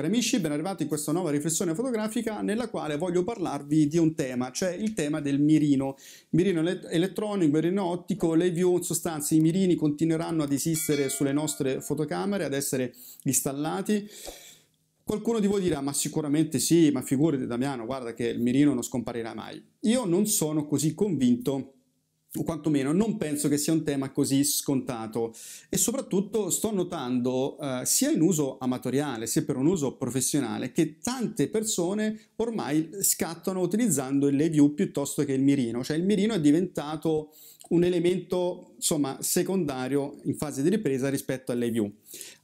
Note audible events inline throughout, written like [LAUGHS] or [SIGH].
Cari amici, ben arrivati in questa nuova riflessione fotografica nella quale voglio parlarvi di un tema, cioè il tema del mirino. Mirino elettronico, mirino ottico, le view, in sostanza i mirini continueranno ad esistere sulle nostre fotocamere, ad essere installati. Qualcuno di voi dirà, ma sicuramente sì, ma figurati Damiano, guarda che il mirino non scomparirà mai. Io non sono così convinto o quantomeno non penso che sia un tema così scontato e soprattutto sto notando eh, sia in uso amatoriale sia per un uso professionale che tante persone ormai scattano utilizzando il Leviu piuttosto che il mirino, cioè il mirino è diventato un elemento insomma secondario in fase di ripresa rispetto alle view.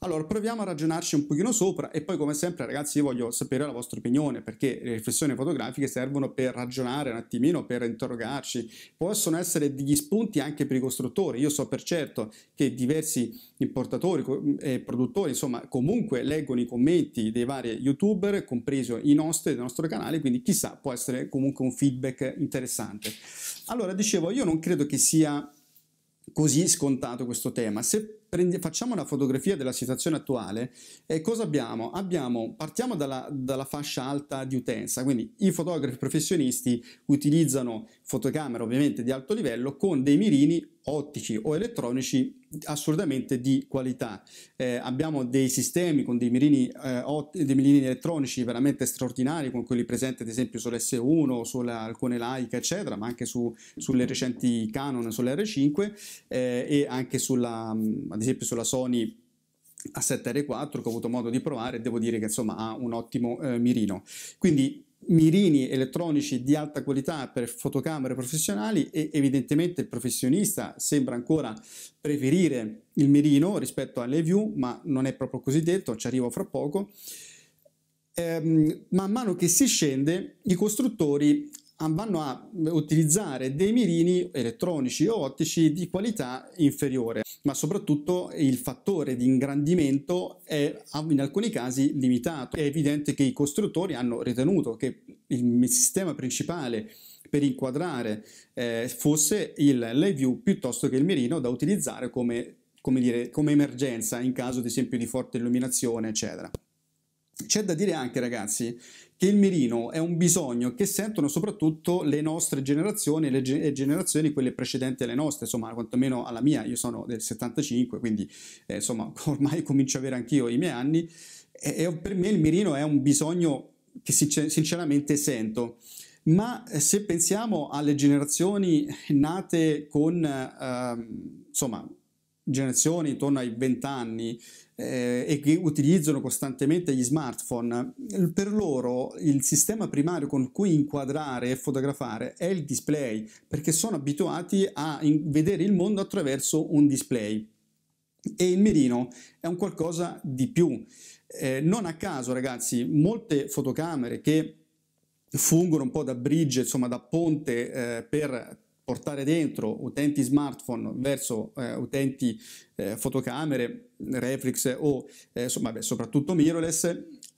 Allora proviamo a ragionarci un pochino sopra e poi come sempre ragazzi io voglio sapere la vostra opinione perché le riflessioni fotografiche servono per ragionare un attimino, per interrogarci, possono essere degli spunti anche per i costruttori, io so per certo che diversi importatori e eh, produttori insomma comunque leggono i commenti dei vari youtuber, compreso i nostri del nostro canale, quindi chissà può essere comunque un feedback interessante. Certo. Allora, dicevo, io non credo che sia così scontato questo tema. Se prendi, facciamo una fotografia della situazione attuale, eh, cosa abbiamo? abbiamo partiamo dalla, dalla, fascia alta di utenza, quindi i fotografi professionisti utilizzano fotocamere ovviamente di alto livello con dei mirini ottici o elettronici assolutamente di qualità. Eh, abbiamo dei sistemi con dei mirini, eh, ot- dei mirini, elettronici veramente straordinari, con quelli presenti ad esempio sull'S1, su alcune Leica, eccetera, ma anche su, sulle recenti Canon, sulle r 5 eh, e anche sulla, mm, ad esempio sulla Sony A7R4 che ho avuto modo di provare e devo dire che insomma ha un ottimo eh, mirino. Quindi mirini elettronici di alta qualità per fotocamere professionali e evidentemente il professionista sembra ancora preferire il mirino rispetto alle view, ma non è proprio così detto, ci arrivo fra poco. Ehm, man mano che si scende, i costruttori vanno a utilizzare dei mirini elettronici o ottici di qualità inferiore ma soprattutto il fattore di ingrandimento è in alcuni casi limitato. È evidente che i costruttori hanno ritenuto che il sistema principale per inquadrare eh, fosse il live view piuttosto che il mirino da utilizzare come, come, dire, come emergenza in caso ad esempio di forte illuminazione, eccetera. C'è da dire anche, ragazzi, che il mirino è un bisogno che sentono soprattutto le nostre generazioni le, ge- generazioni quelle precedenti alle nostre, insomma, quantomeno alla mia. Io sono del 75, quindi eh, insomma, [LAUGHS] ormai comincio ad avere anch'io i miei anni. E, e per me il mirino è un bisogno che sincer- sinceramente sento ma eh, se pensiamo alle generazioni nate con eh, insomma generazioni intorno ai 20 anni eh, e che utilizzano costantemente gli smartphone, per loro il sistema primario con cui inquadrare e fotografare è il display, perché sono abituati a vedere il mondo attraverso un display. E il mirino è un qualcosa di più. Eh, non a caso, ragazzi, molte fotocamere che fungono un po' da bridge, insomma da ponte eh, per portare dentro utenti smartphone verso eh, utenti eh, fotocamere, reflex o eh, insomma, beh, soprattutto mirrorless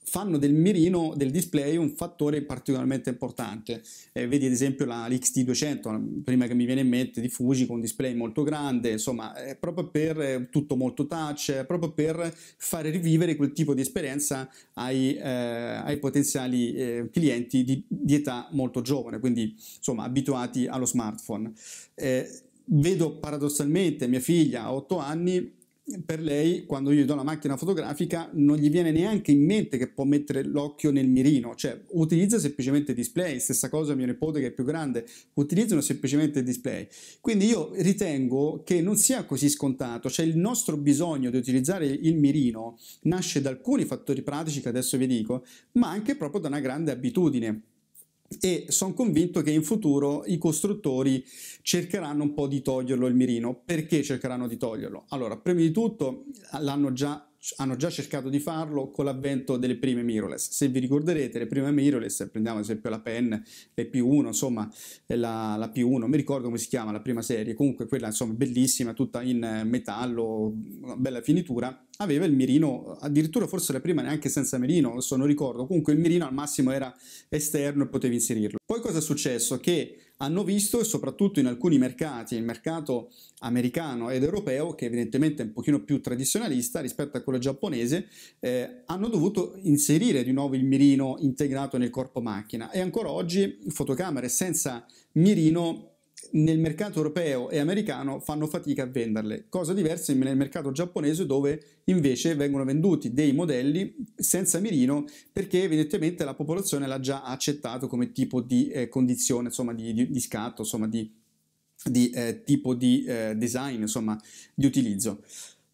fanno del mirino del display un fattore particolarmente importante. Eh, vedi ad esempio la, xt 200 prima che mi viene in mente, di Fuji con un display molto grande, insomma, è proprio per eh, tutto molto touch, proprio per fare rivivere quel tipo di esperienza ai, eh, ai potenziali eh, clienti di, di, età molto giovane, quindi insomma abituati allo smartphone. vedo paradossalmente mia figlia a 8 anni per lei, quando io gli do la macchina fotografica, non gli viene neanche in mente che può mettere l'occhio nel mirino, cioè utilizza semplicemente display, stessa cosa mio nipote che è più grande, utilizzano semplicemente display. Quindi io ritengo che non sia così scontato, cioè il nostro bisogno di utilizzare il mirino nasce da alcuni fattori pratici che adesso vi dico, ma anche proprio da una grande abitudine e sono convinto che in futuro i costruttori cercheranno un po' di toglierlo il mirino. Perché cercheranno di toglierlo? Allora, prima di tutto l'hanno già hanno già cercato di farlo con l'avvento delle prime mirrorless. Se vi ricorderete, le prime mirrorless, prendiamo ad esempio la Pen, le P1, insomma, eh, la, la P1, non mi ricordo come si chiama la prima serie, comunque quella insomma bellissima, tutta in eh, metallo, una bella finitura, aveva il mirino, addirittura forse la prima neanche senza mirino, non so, non ricordo, comunque il mirino al massimo era esterno e potevi inserirlo. Poi cosa è successo? Che hanno visto, e soprattutto in alcuni mercati, il mercato americano ed europeo, che evidentemente è un pochino più tradizionalista rispetto a quello giapponese, eh, hanno dovuto inserire di nuovo il mirino integrato nel corpo macchina e ancora oggi fotocamere senza mirino nel mercato europeo e americano fanno fatica a venderle, cosa diversa nel mercato giapponese dove invece vengono venduti dei modelli senza mirino perché evidentemente la popolazione l'ha già accettato come tipo di eh, condizione, insomma di, di, di, scatto, insomma di, di eh, tipo di eh, design, insomma di utilizzo.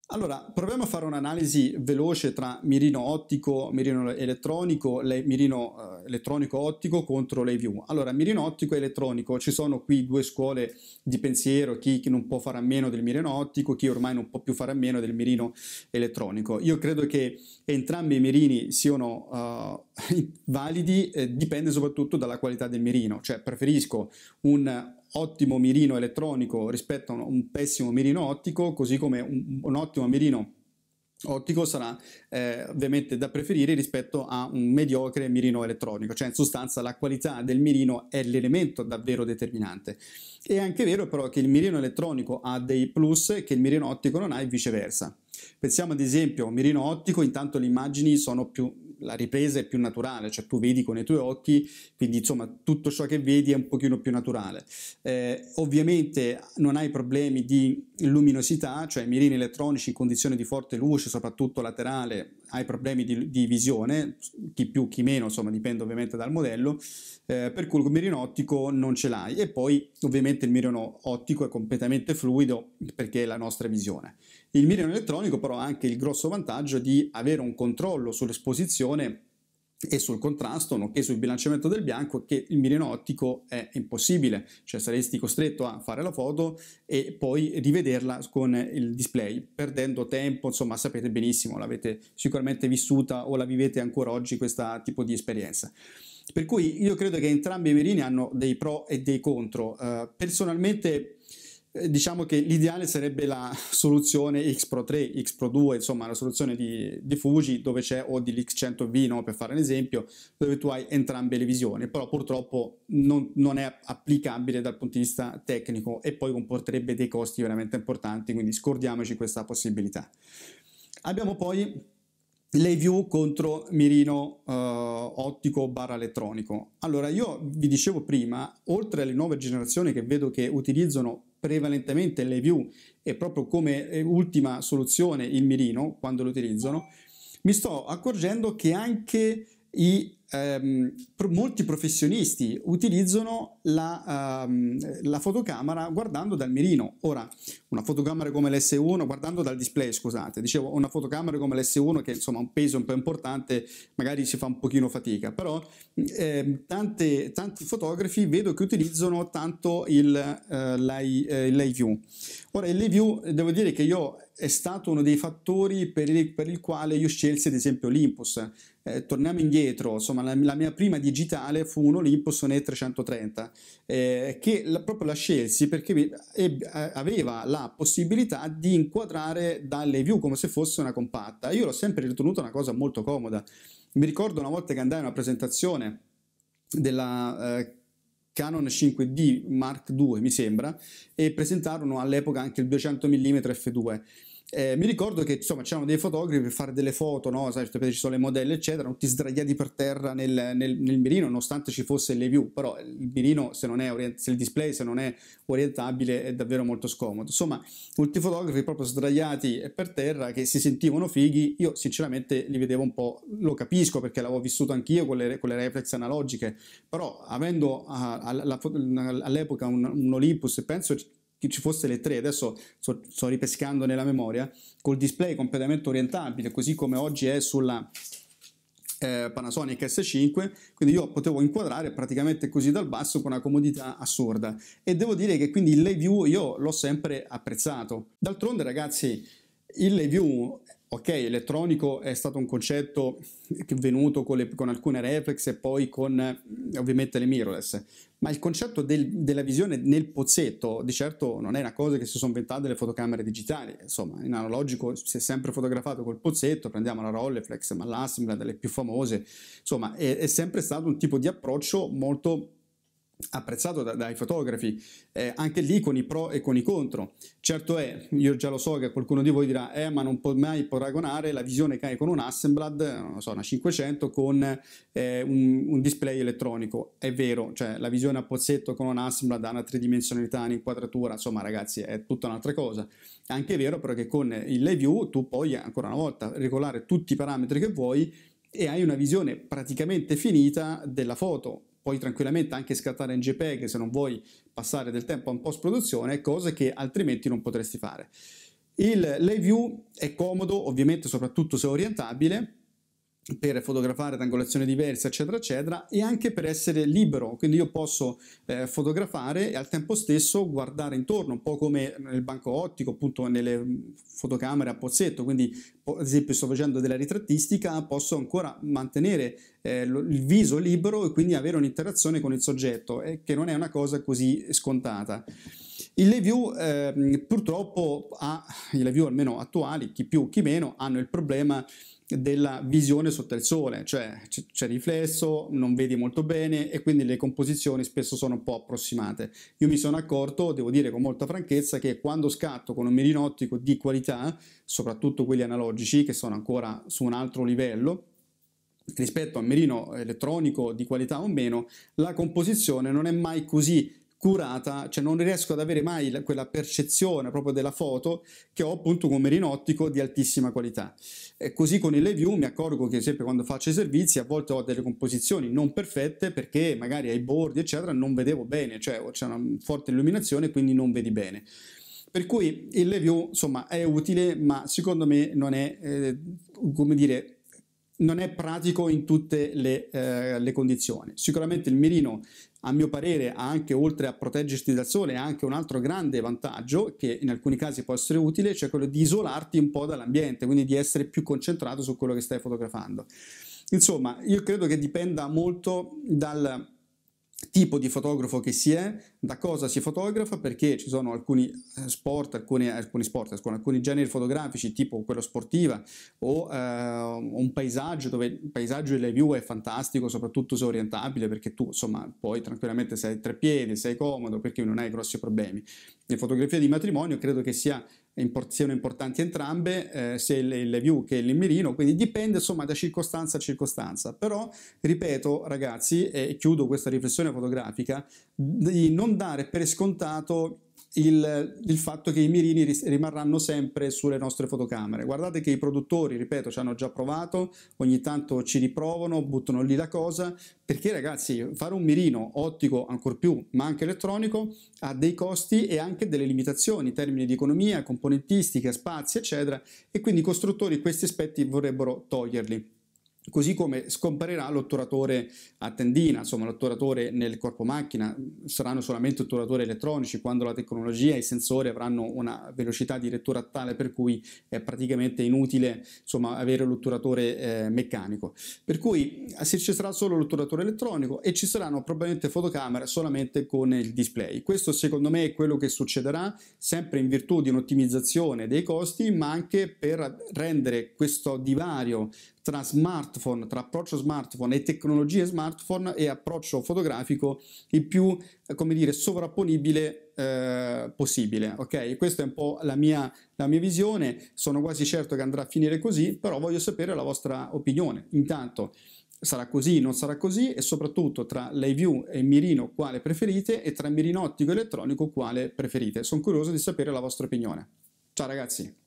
Allora, proviamo a fare un'analisi veloce tra mirino ottico, mirino elettronico, le, mirino eh, elettronico ottico contro le Allora, mirino ottico e elettronico, ci sono qui due scuole di pensiero, chi, chi non può fare a meno del mirino ottico, chi ormai non può più fare a meno del mirino elettronico. Io credo che entrambi i mirini siano uh, [LAUGHS] validi, eh, dipende soprattutto dalla qualità del mirino, cioè preferisco un ottimo mirino elettronico rispetto a un, un pessimo mirino ottico, così come un, un ottimo mirino ottico sarà eh, ovviamente da preferire rispetto a un mediocre mirino elettronico, cioè in sostanza la qualità del mirino è l'elemento davvero determinante. È anche vero però che il mirino elettronico ha dei plus che il mirino ottico non ha e viceversa. Pensiamo ad esempio a un mirino ottico, intanto le immagini sono più la ripresa è più naturale, cioè tu vedi con i tuoi occhi, quindi insomma tutto ciò che vedi è un pochino più naturale. Eh, ovviamente non hai problemi di luminosità, cioè mirini elettronici in condizioni di forte luce, soprattutto laterale, hai problemi di, di visione, chi più chi meno, insomma dipende ovviamente dal modello, eh, per cui il mirino ottico non ce l'hai e poi ovviamente il mirino ottico è completamente fluido perché è la nostra visione. Il mirino elettronico però ha anche il grosso vantaggio di avere un controllo sull'esposizione e sul contrasto, nonché sul bilanciamento del bianco, che il mirino ottico è impossibile, cioè saresti costretto a fare la foto e poi rivederla con il display, perdendo tempo, insomma sapete benissimo, l'avete sicuramente vissuta o la vivete ancora oggi questo tipo di esperienza. Per cui io credo che entrambi i mirini hanno dei pro e dei contro. Uh, personalmente eh, diciamo che l'ideale sarebbe la soluzione X Pro 3, X Pro 2, insomma la soluzione di, di Fuji dove c'è o x 100 v no, per fare un esempio, dove tu hai entrambe le visioni, però purtroppo non, non, è applicabile dal punto di vista tecnico e poi comporterebbe dei costi veramente importanti, quindi scordiamoci questa possibilità. Abbiamo poi Leview contro mirino eh, ottico barra elettronico. Allora, io vi dicevo prima, oltre alle nuove generazioni che vedo che utilizzano prevalentemente le view e proprio come eh, ultima soluzione il mirino quando lo utilizzano, mi sto accorgendo che anche i ehm, pro- molti professionisti utilizzano la, ehm, la, fotocamera guardando dal mirino. Ora, una fotocamera come l'S1, guardando dal display, scusate, dicevo, una fotocamera come l'S1 che insomma ha un peso un po' importante, magari si fa un pochino fatica, però ehm, tante, tanti fotografi vedo che utilizzano tanto il, eh, l'I, eh, Ora, il l'IView, devo dire che io è stato uno dei fattori per il, per il quale io scelsi ad esempio l'Impus eh, torniamo indietro, insomma la, la, mia prima digitale fu un Olympus Sonet 330 eh, che la, proprio la scelsi perché mi, eh, aveva la possibilità di inquadrare dalle view come se fosse una compatta. Io l'ho sempre ritenuta una cosa molto comoda. Mi ricordo una volta che andai a una presentazione della... Eh, Canon 5D Mark II, mi sembra, e presentarono all'epoca anche il 200 mm f2. Eh, mi ricordo che insomma c'erano dei fotografi per fare delle foto, no? Sai, ci sono le modelle, eccetera, tutti sdraiati per terra nel, nel, nel, mirino, nonostante ci fosse le view, però il mirino, se, orient- se il display se non è orientabile, è davvero molto scomodo. Insomma, molti fotografi proprio sdraiati per terra che si sentivano fighi, io sinceramente li vedevo un po', lo capisco perché l'avevo vissuto anch'io con le, con le reflex analogiche, però avendo a, a, la, all'epoca un, un Olympus, penso ci fosse le tre, adesso sto, sto ripescando nella memoria, col display completamente orientabile, così come oggi è sulla eh, Panasonic S5, quindi io potevo inquadrare praticamente così dal basso con una comodità assurda e devo dire che quindi il live view io l'ho sempre apprezzato. D'altronde ragazzi, il live view ok, elettronico è stato un concetto venuto con, le, con, alcune reflex e poi con eh, ovviamente le mirrorless, ma il concetto del, della visione nel pozzetto di certo non è una cosa che si sono inventate le fotocamere digitali, insomma in analogico si è sempre fotografato col pozzetto, prendiamo la Rolleiflex, ma l'Assembla, delle più famose, insomma è, è sempre stato un tipo di approccio molto apprezzato da, dai fotografi, eh, anche lì con i pro e con i contro. Certo è, io già lo so che qualcuno di voi dirà, eh, ma non puoi mai paragonare la visione che hai con un Assemblad, so, una 500, con eh, un, un, display elettronico. È vero, cioè la visione a pozzetto con un Assemblad ha una tridimensionalità, un'inquadratura, insomma ragazzi è tutta un'altra cosa. Anche vero però che con il Live tu puoi ancora una volta regolare tutti i parametri che vuoi e hai una visione praticamente finita della foto puoi tranquillamente anche scattare in JPEG se non vuoi passare del tempo a post produzione, cose che altrimenti non potresti fare. Il Live View è comodo, ovviamente, soprattutto se orientabile, per fotografare ad angolazioni diverse, eccetera, eccetera, e anche per essere libero. Quindi io posso eh, fotografare e al tempo stesso guardare intorno, un po' come nel banco ottico, appunto nelle mm, fotocamere a pozzetto. Quindi, ad esempio, sto facendo della ritrattistica, posso ancora mantenere eh, il viso libero e quindi avere un'interazione con il soggetto, eh, che non è una cosa così scontata. I Leview eh, purtroppo ha, i Leview almeno attuali, chi più chi meno, hanno il problema della visione sotto il sole, cioè c- c'è riflesso, non vedi molto bene e quindi le composizioni spesso sono un po' approssimate. Io mi sono accorto, devo dire con molta franchezza, che quando scatto con un mirino ottico di qualità, soprattutto quelli analogici che sono ancora su un altro livello, rispetto al mirino elettronico di qualità o meno, la composizione non è mai così curata, cioè non riesco ad avere mai la, quella percezione proprio della foto che ho appunto come merino di altissima qualità. E così con il view mi accorgo che sempre quando faccio i servizi a volte ho delle composizioni non perfette perché magari ai bordi eccetera non vedevo bene, cioè c'è una forte illuminazione quindi non vedi bene. Per cui il view insomma è utile ma secondo me non è eh, come dire non è pratico in tutte le, eh, le, condizioni. Sicuramente il mirino, a mio parere, ha anche, oltre a proteggerti dal sole, anche un altro grande vantaggio che in alcuni casi può essere utile, cioè quello di isolarti un po' dall'ambiente, quindi di essere più concentrato su quello che stai fotografando. Insomma, io credo che dipenda molto dal, tipo di fotografo che si è, da cosa si fotografa, perché ci sono alcuni eh, sport, alcuni, alcuni, sport, alcuni generi fotografici, tipo quello sportiva o eh, un paesaggio dove il paesaggio e le view è fantastico, soprattutto se orientabile, perché tu insomma poi tranquillamente sei tre piedi, sei comodo, perché non hai grossi problemi. Le fotografie di matrimonio credo che sia siano importanti entrambe, eh, sia il, il view che il mirino, quindi dipende insomma da circostanza a circostanza. Però, ripeto ragazzi, e chiudo questa riflessione fotografica, di non dare per scontato il, il, fatto che i mirini rimarranno sempre sulle nostre fotocamere. Guardate che i produttori, ripeto, ci hanno già provato, ogni tanto ci riprovano, buttano lì la cosa, perché ragazzi fare un mirino ottico ancor più, ma anche elettronico, ha dei costi e anche delle limitazioni in termini di economia, componentistica, spazi, eccetera, e quindi i costruttori questi aspetti vorrebbero toglierli. Così come scomparirà l'otturatore a tendina, insomma l'otturatore nel corpo macchina, saranno solamente otturatori elettronici quando la tecnologia e i sensori avranno una velocità di lettura tale per cui è praticamente inutile insomma, avere l'otturatore eh, meccanico. Per cui se ci sarà solo l'otturatore elettronico e ci saranno probabilmente fotocamere solamente con il display. Questo secondo me è quello che succederà sempre in virtù di un'ottimizzazione dei costi ma anche per rendere questo divario tra smartphone, tra approccio smartphone e tecnologie smartphone e approccio fotografico il più, come dire, sovrapponibile eh, possibile. Ok, questa è un po' la mia, la mia visione, sono quasi certo che andrà a finire così, però voglio sapere la vostra opinione. Intanto sarà così, non sarà così e soprattutto tra l'Iview e mirino quale preferite e tra mirino ottico e elettronico quale preferite. Sono curioso di sapere la vostra opinione. Ciao ragazzi!